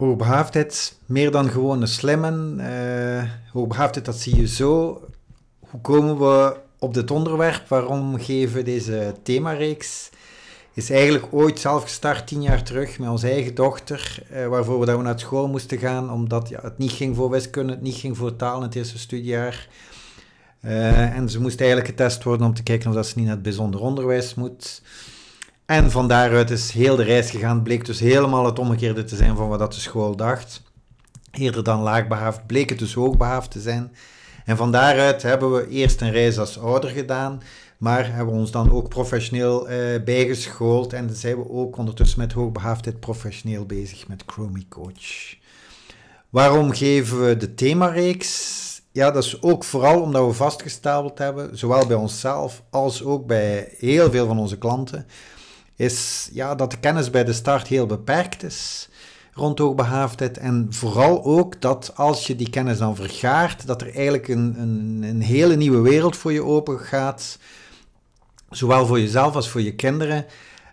Hoe het meer dan gewone slimmen. Uh, het dat zie je zo. Hoe komen we op dit onderwerp? Waarom geven deze themareeks? Is eigenlijk ooit zelf gestart, tien jaar terug, met onze eigen dochter, uh, waarvoor we naar school moesten gaan, omdat ja, het niet ging voor wiskunde, het niet ging voor taal in het eerste studiejaar. Eh, en ze moest eigenlijk getest worden om te kijken of ze niet naar het bijzonder onderwijs moet. En van daaruit is heel de reis gegaan. Bleek dus helemaal het omgekeerde te zijn van wat dat de school dacht. Eerder dan laagbehaafd bleek het dus hoogbehaafd te zijn. En van daaruit hebben we eerst een reis als ouder gedaan. Maar hebben we ons dan ook professioneel eh, bijgeschoold. En zijn we ook ondertussen met hoogbehaafdheid professioneel bezig met Chromie Coach. Waarom geven we de themareeks? Ja, dat is ook vooral omdat we vastgesteld hebben, zowel bij onszelf als ook bij heel veel van onze klanten, is ja, dat de kennis bij de start heel beperkt is rond hoogbehaafdheid. En vooral ook dat als je die kennis dan vergaart, dat er eigenlijk een, een, een hele nieuwe wereld voor je open gaat. Zowel voor jezelf als voor je kinderen.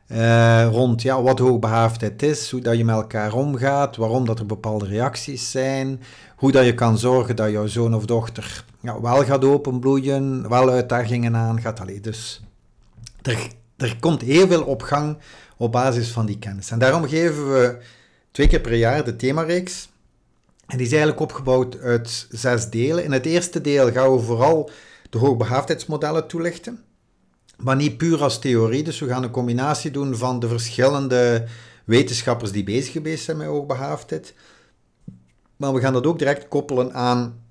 Eh, rond ja, wat hoogbehaafdheid is, hoe dat je met elkaar omgaat, waarom dat er bepaalde reacties zijn, hoe dat je kan zorgen dat jouw zoon of dochter ja, wel gaat openbloeien, wel uitdagingen aan gaat. Allee, dus er er komt heel veel op gang op basis van die kennis. En daarom geven we twee keer per jaar de themareeks. En die is eigenlijk opgebouwd uit zes delen. In het eerste deel gaan we vooral de hoogbehaafdheidsmodellen toelichten. Maar niet puur als theorie. Dus we gaan een combinatie doen van de verschillende wetenschappers die bezig geweest zijn met hoogbehaafdheid. Maar we gaan dat ook direct koppelen aan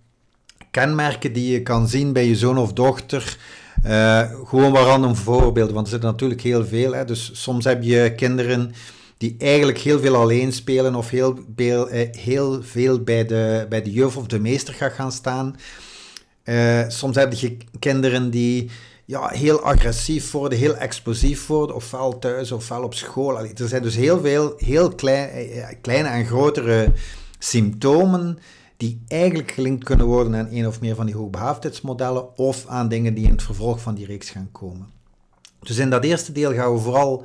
kenmerken die je kan zien bij je zoon of dochter eh, gewoon wat random voorbeelden, want er zitten natuurlijk heel veel. Hè. Dus soms heb je kinderen die eigenlijk heel veel alleen spelen of heel, veel, eh, heel veel bij de, bij de juf of de meester gaat gaan staan. Eh, soms heb je kinderen die ja, heel agressief worden, heel explosief worden, ofwel thuis ofwel op school. er zijn dus heel veel heel klein, kleine en grotere symptomen die eigenlijk gelinkt kunnen worden aan een of meer van die hoogbehaafdheidsmodellen of aan dingen die in het vervolg van die reeks gaan komen. Dus in dat eerste deel gaan we vooral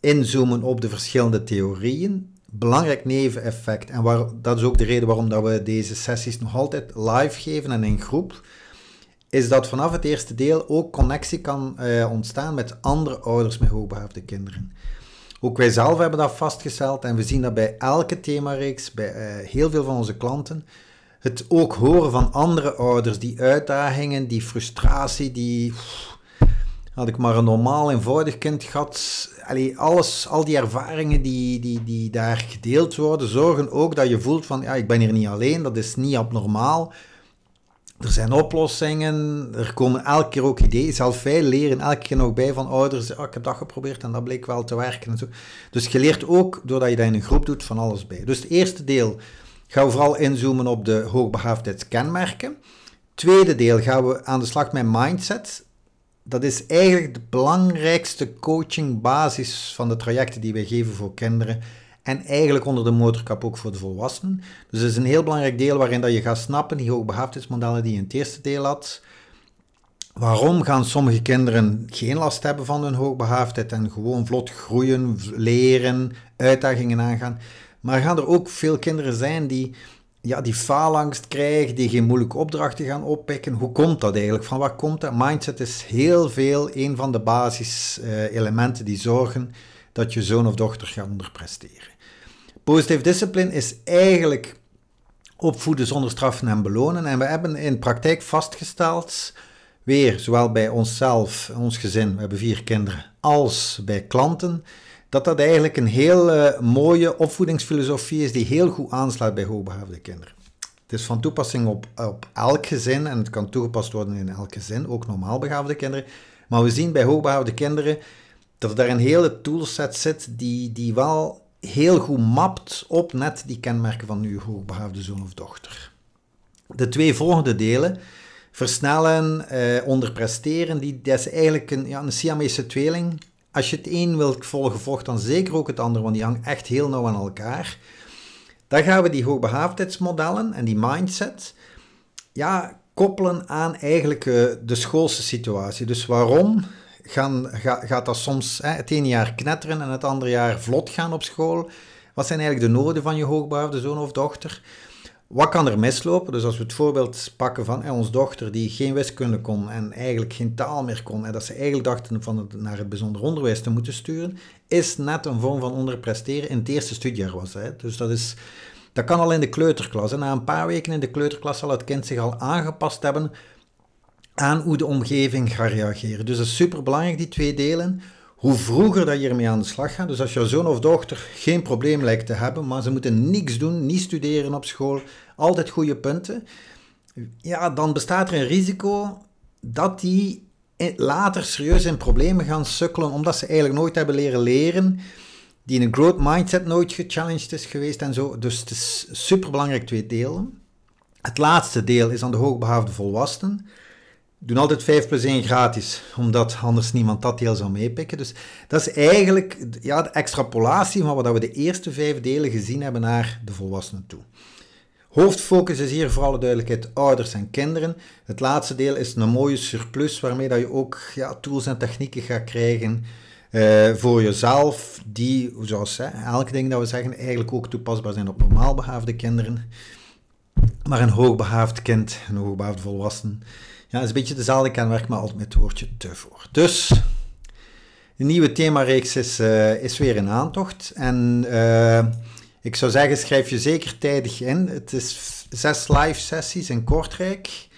inzoomen op de verschillende theorieën. Belangrijk neveneffect, en waar, dat is ook de reden waarom dat we deze sessies nog altijd live geven en in groep, is dat vanaf het eerste deel ook connectie kan eh, ontstaan met andere ouders met hoogbehaafde kinderen. Ook wij zelf hebben dat vastgesteld en we zien dat bij elke themareeks, bij eh, heel veel van onze klanten, het ook horen van andere ouders, die uitdagingen, die frustratie, die... had ik maar een normaal, eenvoudig kind gehad. Allee, alles, al die ervaringen die, die, die daar gedeeld worden, zorgen ook dat je voelt van, ja, ik ben hier niet alleen, dat is niet abnormaal er zijn oplossingen, er komen elke keer ook ideeën. zal wij leren elke keer nog bij van ouders, ah, ik heb dat geprobeerd en dat bleek wel te werken. En zo. Dus je leert ook, doordat je dat in een groep doet, van alles bij. Dus het eerste deel gaan we vooral inzoomen op de kenmerken. Tweede deel gaan we aan de slag met mindset. Dat is eigenlijk de belangrijkste coachingbasis van de trajecten die wij geven voor kinderen en eigenlijk onder de motorkap ook voor de volwassenen. Dus het is een heel belangrijk deel waarin dat je gaat snappen, die hoogbehaafdheidsmodellen die je in het eerste deel had. Waarom gaan sommige kinderen geen last hebben van hun hoogbehaafdheid en gewoon vlot groeien, leren, uitdagingen aangaan? Maar gaan er ook veel kinderen zijn die, ja, die faalangst krijgen, die geen moeilijke opdrachten gaan oppikken? Hoe komt dat eigenlijk? Van waar komt dat? Mindset is heel veel een van de basiselementen die zorgen dat je zoon of dochter gaat onderpresteren. Positive discipline is eigenlijk opvoeden zonder straffen en belonen. En we hebben in praktijk vastgesteld, weer zowel bij onszelf, ons gezin, we hebben vier kinderen, als bij klanten, dat dat eigenlijk een heel mooie opvoedingsfilosofie is die heel goed aanslaat bij hoogbehaafde kinderen. Het is van toepassing op, op elk gezin en het kan toegepast worden in elk gezin, ook normaal begaafde kinderen. Maar we zien bij hoogbehaafde kinderen dat er een hele toolset zit die, die wel heel goed mapt op net die kenmerken van uw hoogbehaafde zoon of dochter. De twee volgende delen, versnellen, eh, onderpresteren, die, dat is eigenlijk een, ja, een Siamese tweeling. Als je het een wilt volgen, vocht dan zeker ook het ander, want die hangt echt heel nauw aan elkaar. Dan gaan we die hoogbehaafdheidsmodellen en die mindset ja, koppelen aan eigenlijk eh, de schoolse situatie. Dus waarom gaan, gaat dat soms hè, het ene jaar knetteren en het andere jaar vlot gaan op school? Wat zijn eigenlijk de noden van je hoogbehaafde zoon of dochter? Wat kan er mislopen? Dus als we het voorbeeld pakken van hè, dochter die geen wiskunde kon en eigenlijk geen taal meer kon en dat ze eigenlijk dachten van het, naar het bijzonder onderwijs te moeten sturen, is net een vorm van onderpresteren in het eerste studiejaar was. Hè. Dus dat, is, dat kan al in de kleuterklas. En na een paar weken in de kleuterklas zal het kind zich al aangepast hebben aan hoe de omgeving gaat reageren. Dus dat is superbelangrijk, die twee delen. Hoe vroeger dat je ermee aan de slag gaat. Dus als je zoon of dochter geen probleem lijkt te hebben, maar ze moeten niks doen, niet studeren op school, altijd goede punten. Ja, dan bestaat er een risico dat die later serieus in problemen gaan sukkelen, omdat ze eigenlijk nooit hebben leren leren, die in een growth mindset nooit gechallenged is geweest en zo. Dus het is superbelangrijk twee delen. Het laatste deel is aan de hoogbehaafde volwassenen doen altijd 5 plus 1 gratis, omdat anders niemand dat deel zou meepikken. Dus dat is eigenlijk ja, de extrapolatie van wat we de eerste vijf delen gezien hebben naar de volwassenen toe. Hoofdfocus is hier voor alle duidelijkheid ouders en kinderen. Het laatste deel is een mooie surplus waarmee dat je ook ja, tools en technieken gaat krijgen eh, voor jezelf, die, zoals hè, elke ding dat we zeggen, eigenlijk ook toepasbaar zijn op normaal behaafde kinderen. Maar een hoogbehaafd kind, een hoogbehaafd volwassen, ja, dat is een beetje dezelfde kenmerk, maar altijd met het woordje te voor. Dus, de nieuwe themareeks is, eh, is weer in aantocht. En eh, ik zou zeggen, schrijf je zeker tijdig in. Het is zes live sessies in Kortrijk.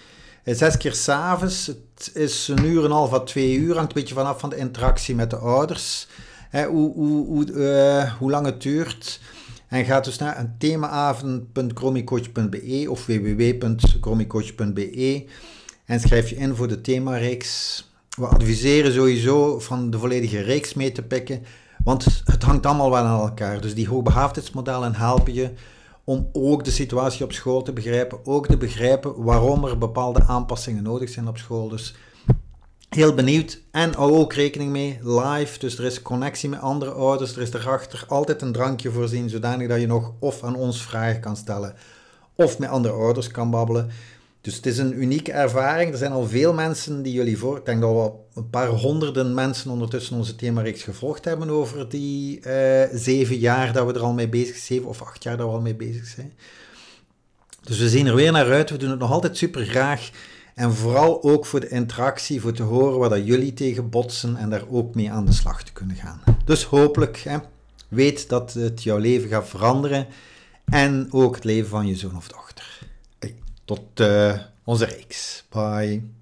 Eh, zes keer s'avonds. Het is een uur en een half à twee uur. Hangt een beetje vanaf van de interactie met de ouders. Hè, hoe, hoe, hoe, hoe lang het duurt. En ga dus naar themaavond.chromicoach.be of www.chromicoach.be en schrijf je in voor de themareeks. We adviseren sowieso van de volledige reeks mee te pikken, want het hangt allemaal wel aan elkaar. Dus die hoogbehaafdheidsmodellen helpen je om ook de situatie op school te begrijpen, ook te begrijpen waarom er bepaalde aanpassingen nodig zijn op school. Dus heel benieuwd en hou ook rekening mee, live, dus er is connectie met andere ouders, er is erachter altijd een drankje voorzien, zodanig dat je nog of aan ons vragen kan stellen, of met andere ouders kan babbelen. Dus het is een unieke ervaring. Er zijn al veel mensen die jullie voor... Ik denk dat we een paar honderden mensen ondertussen onze themareeks gevolgd hebben over die eh, zeven jaar dat we er al mee bezig zijn. Zeven of acht jaar dat we al mee bezig zijn. Dus we zien er weer naar uit. We doen het nog altijd super graag. En vooral ook voor de interactie, voor te horen waar jullie tegen botsen en daar ook mee aan de slag te kunnen gaan. Dus hopelijk hè, weet dat het jouw leven gaat veranderen en ook het leven van je zoon of dochter. Tot eh, onze reeks. Bye.